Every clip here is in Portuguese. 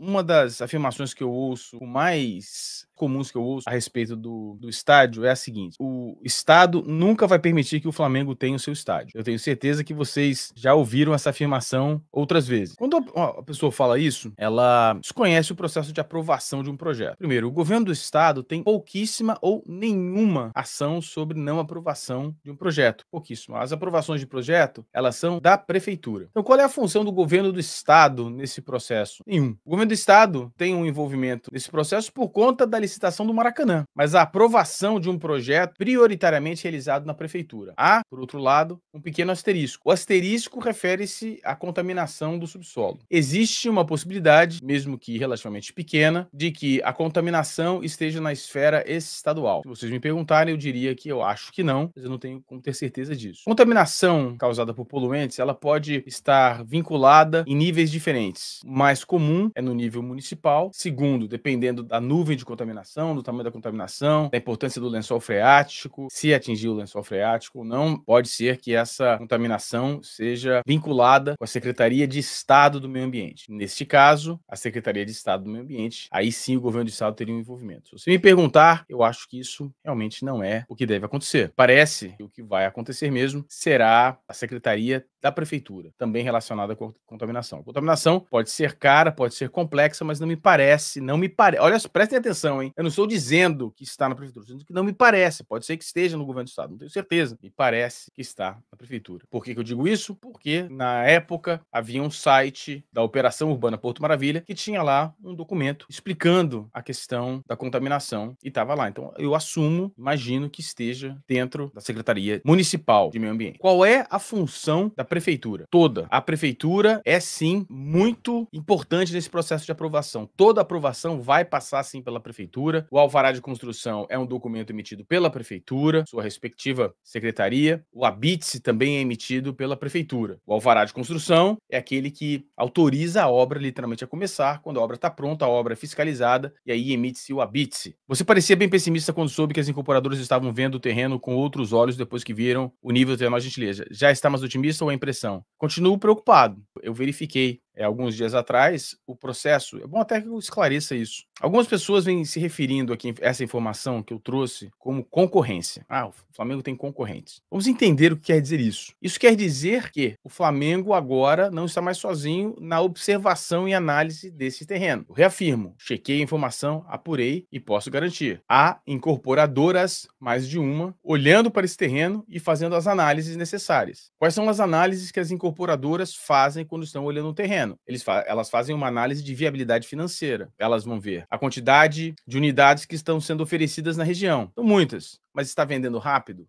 uma das afirmações que eu ouço, o mais comuns que eu ouço a respeito do, do estádio é a seguinte: o Estado nunca vai permitir que o Flamengo tenha o seu estádio. Eu tenho certeza que vocês já ouviram essa afirmação outras vezes. Quando a pessoa fala isso, ela desconhece o processo de aprovação de um projeto. Primeiro, o governo do Estado tem pouquíssima ou nenhuma ação sobre não aprovação de um projeto. Pouquíssima. As aprovações de projeto, elas são da prefeitura. Então, qual é a função do governo do Estado nesse processo? Nenhum. O governo do Estado tem um envolvimento nesse processo por conta da licitação do Maracanã, mas a aprovação de um projeto prioritariamente realizado na prefeitura. Há, por outro lado, um pequeno asterisco. O asterisco refere-se à contaminação do subsolo. Existe uma possibilidade, mesmo que relativamente pequena, de que a contaminação esteja na esfera estadual. Se vocês me perguntarem, eu diria que eu acho que não, mas eu não tenho como ter certeza disso. Contaminação causada por poluentes, ela pode estar vinculada em níveis diferentes. O mais comum é no nível municipal. Segundo, dependendo da nuvem de contaminação, do tamanho da contaminação, da importância do lençol freático, se atingir o lençol freático ou não, pode ser que essa contaminação seja vinculada com a Secretaria de Estado do Meio Ambiente. Neste caso, a Secretaria de Estado do Meio Ambiente, aí sim o governo de estado teria um envolvimento. Se me perguntar, eu acho que isso realmente não é o que deve acontecer. Parece que o que vai acontecer mesmo será a Secretaria da Prefeitura, também relacionada com a contaminação. A contaminação pode ser cara, pode ser complexa, complexa, mas não me parece, não me parece. Olha, prestem atenção, hein? Eu não estou dizendo que está na prefeitura, estou dizendo que não me parece. Pode ser que esteja no governo do estado, não tenho certeza. Me parece que está na prefeitura. Por que, que eu digo isso? Porque na época havia um site da Operação Urbana Porto Maravilha que tinha lá um documento explicando a questão da contaminação e estava lá. Então eu assumo, imagino que esteja dentro da Secretaria Municipal de Meio Ambiente. Qual é a função da prefeitura? Toda. A prefeitura é sim muito importante nesse processo processo de aprovação. Toda aprovação vai passar sim pela prefeitura. O alvará de construção é um documento emitido pela prefeitura, sua respectiva secretaria. O habite também é emitido pela prefeitura. O alvará de construção é aquele que autoriza a obra literalmente a começar. Quando a obra está pronta, a obra é fiscalizada e aí emite-se o habite. Você parecia bem pessimista quando soube que as incorporadoras estavam vendo o terreno com outros olhos depois que viram o nível de mais gentileza. Já está mais otimista ou é impressão? Continuo preocupado. Eu verifiquei é, alguns dias atrás, o processo. É bom até que eu esclareça isso. Algumas pessoas vêm se referindo aqui essa informação que eu trouxe como concorrência. Ah, o Flamengo tem concorrentes. Vamos entender o que quer dizer isso. Isso quer dizer que o Flamengo agora não está mais sozinho na observação e análise desse terreno. Eu reafirmo, chequei a informação, apurei e posso garantir. Há incorporadoras, mais de uma, olhando para esse terreno e fazendo as análises necessárias. Quais são as análises que as incorporadoras fazem quando estão olhando o terreno? terreno. Eles fa elas fazem uma análise de viabilidade financeira. Elas vão ver a quantidade de unidades que estão sendo oferecidas na região. São muitas, mas está vendendo rápido?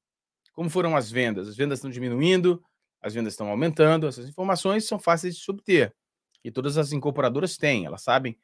Como foram as vendas? As vendas estão diminuindo, as vendas estão aumentando. Essas informações são fáceis de se obter. E todas as incorporadoras têm, elas sabem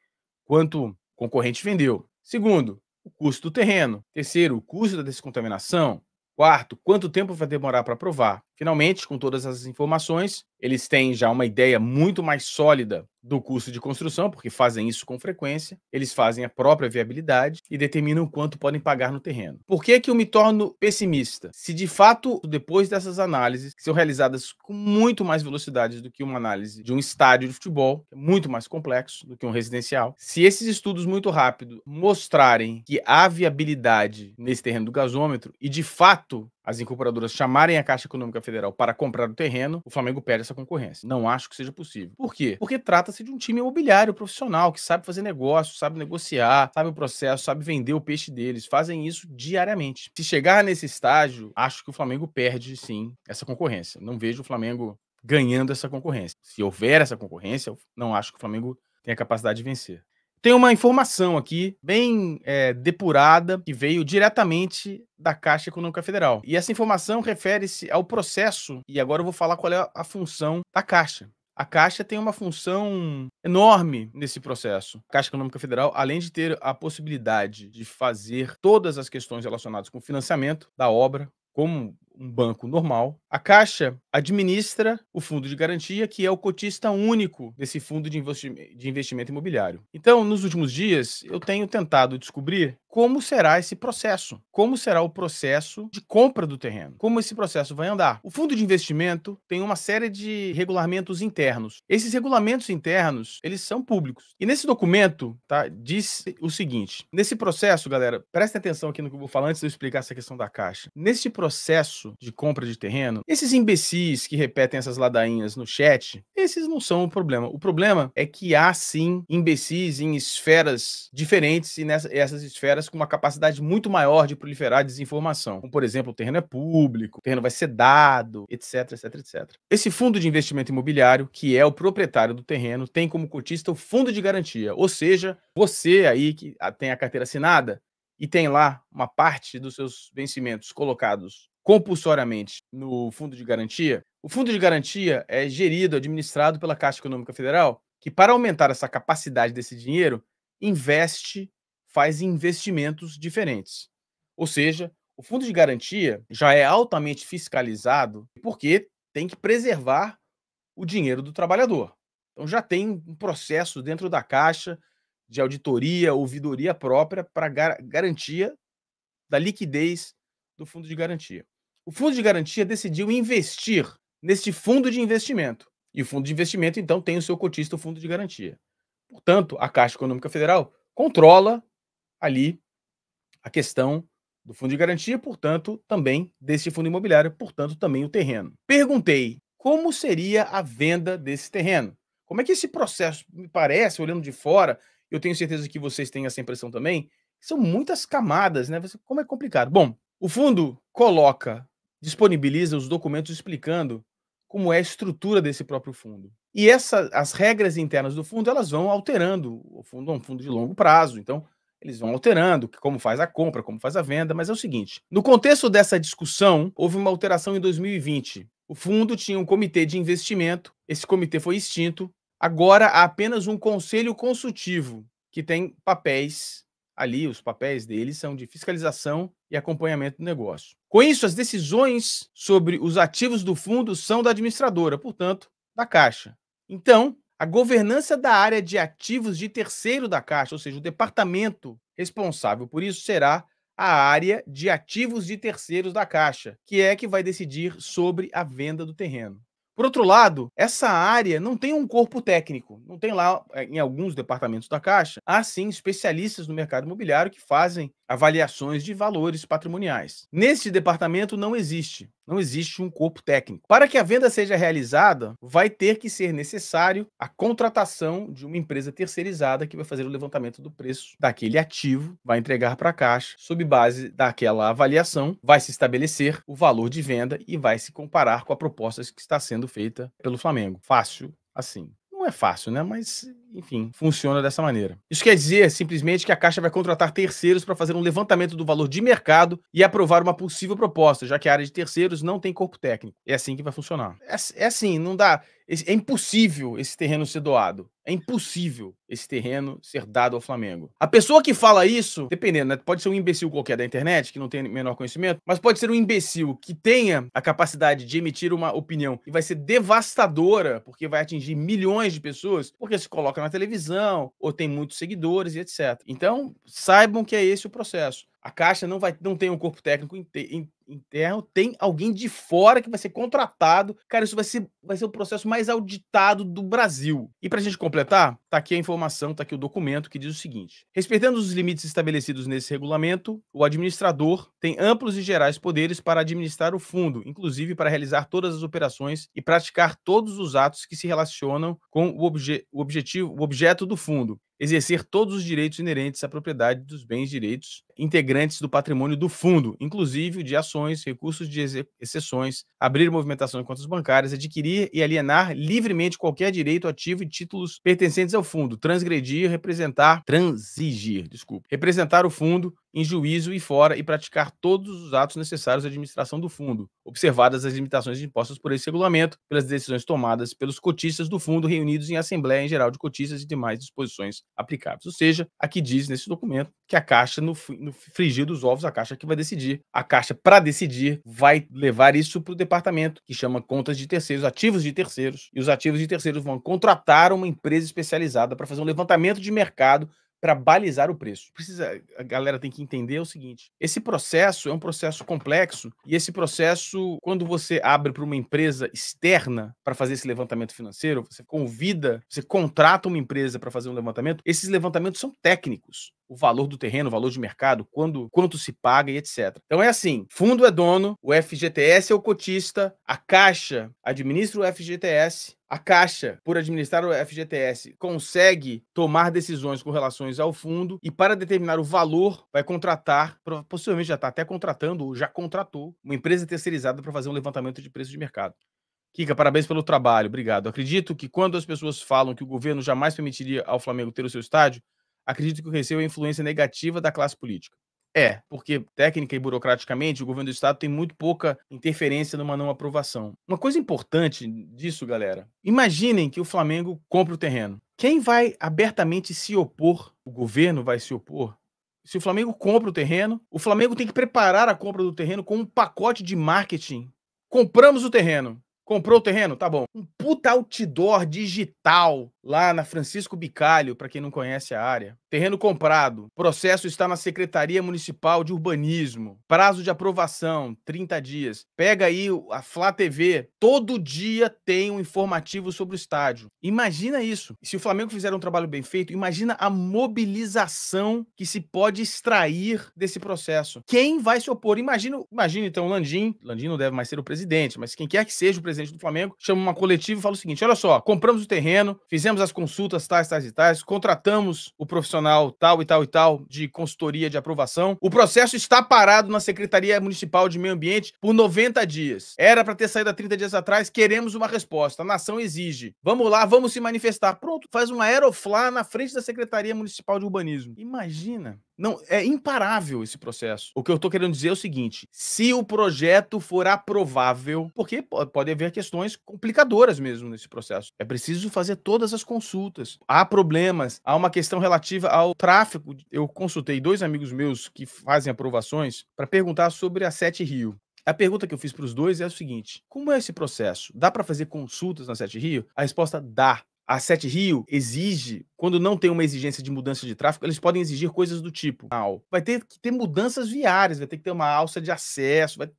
quanto o concorrente vendeu. Segundo, o custo do terreno. Terceiro, o custo da descontaminação. Quarto, quanto tempo vai demorar para aprovar? Finalmente, com todas essas informações, eles têm já uma ideia muito mais sólida do custo de construção, porque fazem isso com frequência, eles fazem a própria viabilidade e determinam quanto podem pagar no terreno. Por que, é que eu me torno pessimista? Se de fato, depois dessas análises, que são realizadas com muito mais velocidade do que uma análise de um estádio de futebol, é muito mais complexo do que um residencial, se esses estudos muito rápido mostrarem que há viabilidade nesse terreno do gasômetro e de fato as incorporadoras chamarem a Caixa Econômica Federal para comprar o terreno, o Flamengo perde essa concorrência. Não acho que seja possível. Por quê? Porque trata-se de um time imobiliário profissional que sabe fazer negócio, sabe negociar, sabe o processo, sabe vender o peixe deles. Fazem isso diariamente. Se chegar nesse estágio, acho que o Flamengo perde sim essa concorrência. Não vejo o Flamengo ganhando essa concorrência. Se houver essa concorrência, não acho que o Flamengo tenha capacidade de vencer. Tem uma informação aqui, bem é, depurada, que veio diretamente da Caixa Econômica Federal. E essa informação refere-se ao processo, e agora eu vou falar qual é a função da Caixa. A Caixa tem uma função enorme nesse processo. A Caixa Econômica Federal, além de ter a possibilidade de fazer todas as questões relacionadas com o financiamento da obra, como um banco normal, a Caixa administra o fundo de garantia, que é o cotista único desse fundo de, investimento imobiliário. Então, nos últimos dias, eu tenho tentado descobrir como será esse processo, como será o processo de compra do terreno, como esse processo vai andar. O fundo de investimento tem uma série de regulamentos internos. Esses regulamentos internos, eles são públicos. E nesse documento, tá, diz o seguinte: nesse processo, galera, prestem atenção aqui no que eu vou falar antes de eu explicar essa questão da caixa. Nesse processo de compra de terreno, esses imbecis que repetem essas ladainhas no chat, esses não são o problema. O problema é que há sim imbecis em esferas diferentes e nessas essas esferas com uma capacidade muito maior de proliferar desinformação, como, por exemplo, o terreno é público, o terreno vai ser dado, etc, etc, etc. Esse fundo de investimento imobiliário, que é o proprietário do terreno, tem como cotista o fundo de garantia, ou seja, você aí que tem a carteira assinada e tem lá uma parte dos seus vencimentos colocados compulsoriamente no fundo de garantia, o fundo de garantia é gerido, administrado pela Caixa Econômica Federal, que para aumentar essa capacidade desse dinheiro, investe faz investimentos diferentes. Ou seja, o fundo de garantia já é altamente fiscalizado porque tem que preservar o dinheiro do trabalhador. Então já tem um processo dentro da Caixa de auditoria, ouvidoria própria para gar garantia da liquidez do fundo de garantia. O fundo de garantia decidiu investir neste fundo de investimento. E o fundo de investimento, então, tem o seu cotista, o fundo de garantia. Portanto, a Caixa Econômica Federal controla ali a questão do fundo de garantia, portanto, também desse fundo imobiliário, portanto, também o terreno. Perguntei como seria a venda desse terreno. Como é que esse processo, me parece, olhando de fora, eu tenho certeza que vocês têm essa impressão também, são muitas camadas, né? Como é complicado. Bom, o fundo coloca, disponibiliza os documentos explicando como é a estrutura desse próprio fundo. E essa, as regras internas do fundo, elas vão alterando. O fundo é um fundo de longo prazo, então eles vão alterando como faz a compra, como faz a venda, mas é o seguinte: no contexto dessa discussão, houve uma alteração em 2020. O fundo tinha um comitê de investimento, esse comitê foi extinto. Agora há apenas um conselho consultivo que tem papéis ali, os papéis deles são de fiscalização e acompanhamento do negócio. Com isso, as decisões sobre os ativos do fundo são da administradora, portanto, da Caixa. Então, a governança da área de ativos de terceiro da Caixa, ou seja, o departamento responsável por isso será a área de ativos de terceiros da Caixa, que é que vai decidir sobre a venda do terreno. Por outro lado, essa área não tem um corpo técnico. Não tem lá, eh, em alguns departamentos da Caixa, há sim especialistas no mercado imobiliário que fazem avaliações de valores patrimoniais. Nesse departamento não existe. Não existe um corpo técnico. Para que a venda seja realizada, vai ter que ser necessário a contratação de uma empresa terceirizada que vai fazer o levantamento do preço daquele ativo, vai entregar para a Caixa, sob base daquela avaliação, vai se estabelecer o valor de venda e vai se comparar com a proposta que está sendo feita pelo Flamengo. Fácil assim é fácil, né? Mas, enfim, funciona dessa maneira. Isso quer dizer simplesmente que a Caixa vai contratar terceiros para fazer um levantamento do valor de mercado e aprovar uma possível proposta, já que a área de terceiros não tem corpo técnico. É assim que vai funcionar. É, é assim, não dá. É, é impossível esse terreno ser doado. É impossível esse terreno ser dado ao Flamengo. A pessoa que fala isso, dependendo, né? Pode ser um imbecil qualquer da internet, que não tem menor conhecimento, mas pode ser um imbecil que tenha a capacidade de emitir uma opinião e vai ser devastadora, porque vai atingir milhões de pessoas, porque se coloca na televisão, ou tem muitos seguidores e etc. Então, saibam que é esse o processo. A Caixa não, vai, não tem um corpo técnico inte, in, interno, tem alguém de fora que vai ser contratado. Cara, isso vai ser, vai ser o processo mais auditado do Brasil. E para a gente completar, tá aqui a informação, tá aqui o documento que diz o seguinte: respeitando os limites estabelecidos nesse regulamento, o administrador tem amplos e gerais poderes para administrar o fundo, inclusive para realizar todas as operações e praticar todos os atos que se relacionam com o, obje o objetivo, o objeto do fundo exercer todos os direitos inerentes à propriedade dos bens direitos integrantes do patrimônio do fundo, inclusive de ações, recursos de exceções, abrir movimentação em contas bancárias, adquirir e alienar livremente qualquer direito ativo e títulos pertencentes ao fundo, transgredir, representar, transigir, desculpe, representar o fundo, em juízo e fora e praticar todos os atos necessários à administração do fundo, observadas as limitações impostas por esse regulamento, pelas decisões tomadas pelos cotistas do fundo reunidos em Assembleia em Geral de Cotistas e demais disposições aplicáveis. Ou seja, aqui diz nesse documento que a Caixa, no, no frigir dos ovos, a Caixa que vai decidir. A Caixa, para decidir, vai levar isso para o departamento, que chama contas de terceiros, ativos de terceiros, e os ativos de terceiros vão contratar uma empresa especializada para fazer um levantamento de mercado para balizar o preço. Precisa, a galera tem que entender é o seguinte: esse processo é um processo complexo e esse processo, quando você abre para uma empresa externa para fazer esse levantamento financeiro, você convida, você contrata uma empresa para fazer um levantamento. Esses levantamentos são técnicos, o valor do terreno, o valor de mercado, quando, quanto se paga e etc. Então é assim: fundo é dono, o FGTS é o cotista, a Caixa administra o FGTS a Caixa, por administrar o FGTS, consegue tomar decisões com relações ao fundo e, para determinar o valor, vai contratar, possivelmente já está até contratando ou já contratou, uma empresa terceirizada para fazer um levantamento de preço de mercado. Kika, parabéns pelo trabalho, obrigado. Acredito que quando as pessoas falam que o governo jamais permitiria ao Flamengo ter o seu estádio, acredito que o receio é a influência negativa da classe política. É, porque técnica e burocraticamente o governo do estado tem muito pouca interferência numa não aprovação. Uma coisa importante disso, galera, imaginem que o Flamengo compra o terreno. Quem vai abertamente se opor? O governo vai se opor? Se o Flamengo compra o terreno, o Flamengo tem que preparar a compra do terreno com um pacote de marketing. Compramos o terreno. Comprou o terreno? Tá bom. Um puta outdoor digital lá na Francisco Bicalho, para quem não conhece a área. Terreno comprado. Processo está na Secretaria Municipal de Urbanismo. Prazo de aprovação, 30 dias. Pega aí a Flá TV. Todo dia tem um informativo sobre o estádio. Imagina isso. Se o Flamengo fizer um trabalho bem feito, imagina a mobilização que se pode extrair desse processo. Quem vai se opor? Imagina, imagina então o Landim. Landim não deve mais ser o presidente, mas quem quer que seja o presidente do Flamengo, chama uma coletiva e fala o seguinte: olha só, compramos o terreno, fizemos fizemos as consultas tais, tais e tais, contratamos o profissional tal e tal e tal de consultoria de aprovação. O processo está parado na Secretaria Municipal de Meio Ambiente por 90 dias. Era para ter saído há 30 dias atrás, queremos uma resposta. A nação exige. Vamos lá, vamos se manifestar. Pronto, faz um aeroflá na frente da Secretaria Municipal de Urbanismo. Imagina não, é imparável esse processo. O que eu estou querendo dizer é o seguinte: se o projeto for aprovável, porque pode haver questões complicadoras mesmo nesse processo. É preciso fazer todas as consultas. Há problemas, há uma questão relativa ao tráfego. Eu consultei dois amigos meus que fazem aprovações para perguntar sobre a Sete Rio. A pergunta que eu fiz para os dois é o seguinte: como é esse processo? Dá para fazer consultas na Sete Rio? A resposta dá a Sete Rio exige, quando não tem uma exigência de mudança de tráfego, eles podem exigir coisas do tipo: vai ter que ter mudanças viárias, vai ter que ter uma alça de acesso, vai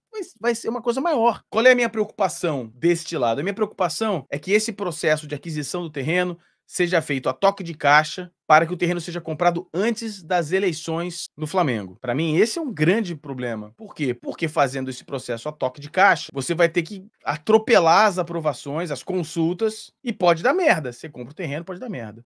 vai ser uma coisa maior. Qual é a minha preocupação deste lado? A minha preocupação é que esse processo de aquisição do terreno seja feito a toque de caixa para que o terreno seja comprado antes das eleições do Flamengo. Para mim, esse é um grande problema. Por quê? Porque fazendo esse processo a toque de caixa, você vai ter que atropelar as aprovações, as consultas, e pode dar merda. Você compra o terreno, pode dar merda.